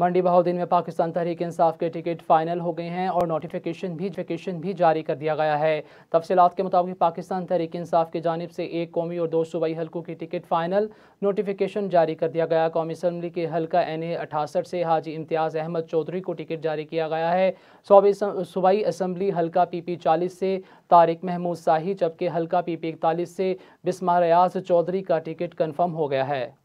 मंडी बहाउद्दीन में पाकिस्तान तहरीक इंसाफ के ticket final हो गए हैं और नोटिफिकेशन भी वेकेशन भी जारी कर दिया गया है तफसीत के मुताबिक पाकिस्तान तहरीक इंसाफ की जानब से एक कौमी और दो सूबाई हल्कों की टिकट फाइनल नोटिफिकेशन जारी कर दिया गया कौमी असम्बली के हल्का एन ए अठासठ से हाजी इम्तियाज़ अहमद चौधरी को टिकट जारी किया गया है सूबाई असम्बली हल्का पी पी चालीस से तारिक महमूद शाही जबकि हल्का पी पी इकतालीस से बिस्मा रियाज चौधरी का टिकट कन्फर्म हो गया है